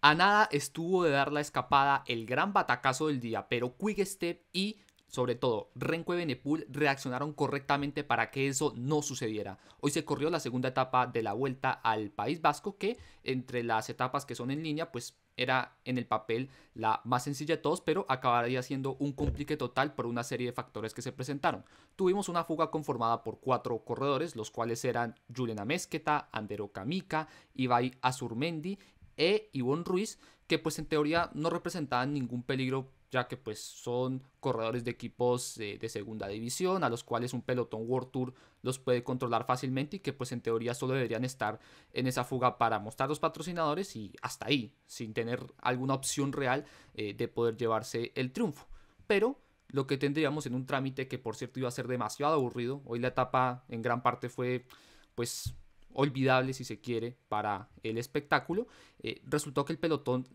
A nada estuvo de dar la escapada el gran batacazo del día, pero Quick Step y sobre todo, Renque reaccionaron correctamente para que eso no sucediera. Hoy se corrió la segunda etapa de la vuelta al País Vasco, que entre las etapas que son en línea, pues era en el papel la más sencilla de todos, pero acabaría siendo un complique total por una serie de factores que se presentaron. Tuvimos una fuga conformada por cuatro corredores, los cuales eran Juliana Mezqueta, Andero Kamika, Ibai Azurmendi e Ivonne Ruiz, que pues en teoría no representaban ningún peligro ya que pues son corredores de equipos eh, de segunda división a los cuales un pelotón World Tour los puede controlar fácilmente y que pues en teoría solo deberían estar en esa fuga para mostrar los patrocinadores y hasta ahí, sin tener alguna opción real eh, de poder llevarse el triunfo. Pero lo que tendríamos en un trámite que por cierto iba a ser demasiado aburrido, hoy la etapa en gran parte fue pues olvidable, si se quiere, para el espectáculo, eh, resultó que el pelotón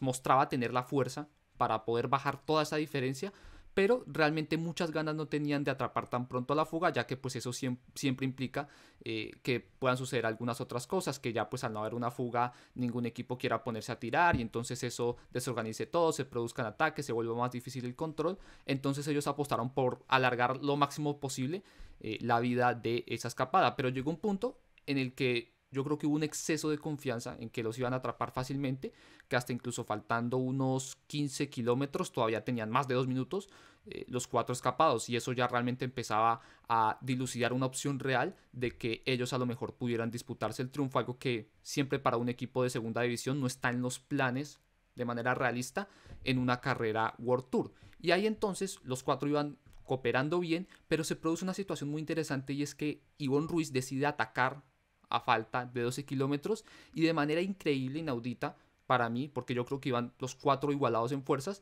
mostraba tener la fuerza para poder bajar toda esa diferencia, pero realmente muchas ganas no tenían de atrapar tan pronto a la fuga, ya que pues eso siempre, implica eh, que puedan suceder algunas otras cosas, que ya pues al no haber una fuga ningún equipo quiera ponerse a tirar y entonces eso desorganice todo, se produzcan ataques, se vuelve más difícil el control, entonces ellos apostaron por alargar lo máximo posible eh, la vida de esa escapada, pero llegó un punto en el que yo creo que hubo un exceso de confianza en que los iban a atrapar fácilmente, que hasta incluso faltando unos 15 kilómetros, todavía tenían más de dos minutos, eh, los cuatro escapados, y eso ya realmente empezaba a dilucidar una opción real de que ellos a lo mejor pudieran disputarse el triunfo, algo que siempre para un equipo de segunda división no está en los planes de manera realista en una carrera World Tour. Y ahí entonces los cuatro iban cooperando bien, pero se produce una situación muy interesante y es que Ivonne Ruiz decide atacar a falta de 12 kilómetros y de manera increíble, inaudita para mí, porque yo creo que iban los cuatro igualados en fuerzas,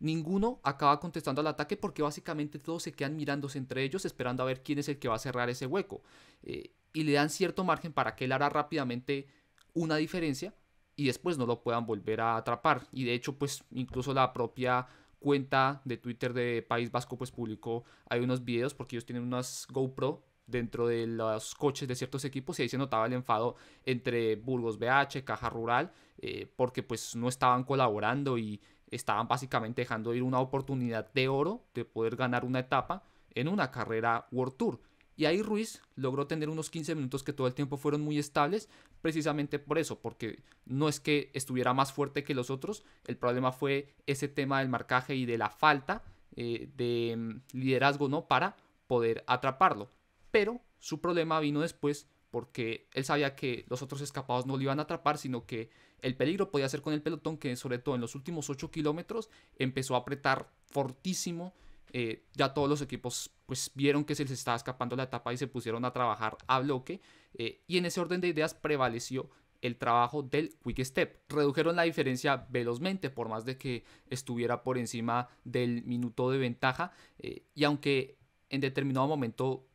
ninguno acaba contestando al ataque porque básicamente todos se quedan mirándose entre ellos esperando a ver quién es el que va a cerrar ese hueco. Eh, y le dan cierto margen para que él haga rápidamente una diferencia y después no lo puedan volver a atrapar. Y de hecho, pues incluso la propia cuenta de Twitter de País Vasco pues publicó hay unos videos porque ellos tienen unas GoPro dentro de los coches de ciertos equipos y ahí se notaba el enfado entre Burgos BH, Caja Rural, eh, porque pues no estaban colaborando y estaban básicamente dejando ir una oportunidad de oro de poder ganar una etapa en una carrera World Tour. Y ahí Ruiz logró tener unos 15 minutos que todo el tiempo fueron muy estables, precisamente por eso, porque no es que estuviera más fuerte que los otros, el problema fue ese tema del marcaje y de la falta eh, de mm, liderazgo, ¿no? Para poder atraparlo pero su problema vino después porque él sabía que los otros escapados no lo iban a atrapar, sino que el peligro podía ser con el pelotón que sobre todo en los últimos 8 kilómetros empezó a apretar fortísimo. Eh, ya todos los equipos pues vieron que se les estaba escapando la etapa y se pusieron a trabajar a bloque eh, y en ese orden de ideas prevaleció el trabajo del quick step. Redujeron la diferencia velozmente por más de que estuviera por encima del minuto de ventaja eh, y aunque en determinado momento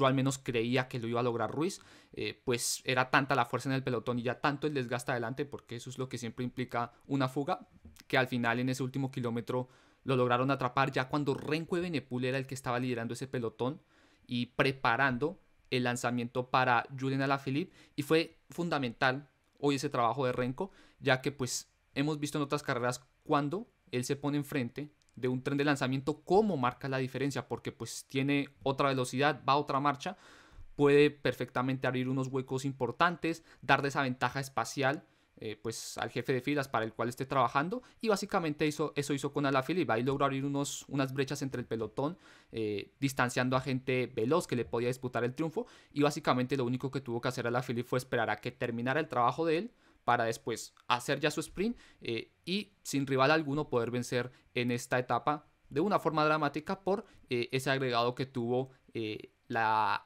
yo al menos creía que lo iba a lograr Ruiz, eh, pues era tanta la fuerza en el pelotón y ya tanto el desgaste adelante, porque eso es lo que siempre implica una fuga, que al final en ese último kilómetro lo lograron atrapar ya cuando Renko de era el que estaba liderando ese pelotón y preparando el lanzamiento para Julian Alaphilippe y fue fundamental hoy ese trabajo de Renko, ya que pues hemos visto en otras carreras cuando él se pone enfrente de un tren de lanzamiento, cómo marca la diferencia, porque pues tiene otra velocidad, va a otra marcha, puede perfectamente abrir unos huecos importantes, dar esa ventaja espacial eh, pues al jefe de filas para el cual esté trabajando y básicamente hizo, eso hizo con Alaphilippe, ahí logró abrir unos, unas brechas entre el pelotón, eh, distanciando a gente veloz que le podía disputar el triunfo y básicamente lo único que tuvo que hacer Alaphilippe fue esperar a que terminara el trabajo de él, para después hacer ya su sprint eh, y sin rival alguno poder vencer en esta etapa de una forma dramática por eh, ese agregado que tuvo eh, la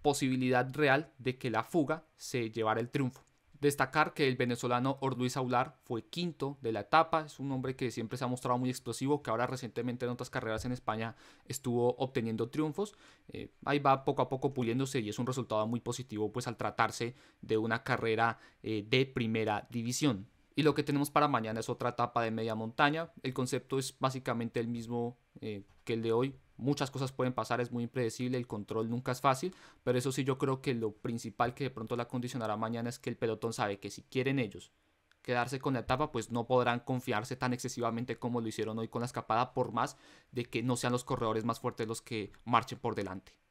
posibilidad real de que la fuga se llevara el triunfo. Destacar que el venezolano Orluis Aular fue quinto de la etapa, es un hombre que siempre se ha mostrado muy explosivo, que ahora recientemente en otras carreras en España estuvo obteniendo triunfos. Eh, ahí va poco a poco puliéndose y es un resultado muy positivo pues al tratarse de una carrera eh, de primera división. Y lo que tenemos para mañana es otra etapa de media montaña, el concepto es básicamente el mismo eh, que el de hoy, muchas cosas pueden pasar, es muy impredecible, el control nunca es fácil, pero eso sí yo creo que lo principal que de pronto la condicionará mañana es que el pelotón sabe que si quieren ellos quedarse con la etapa, pues no podrán confiarse tan excesivamente como lo hicieron hoy con la escapada, por más de que no sean los corredores más fuertes los que marchen por delante.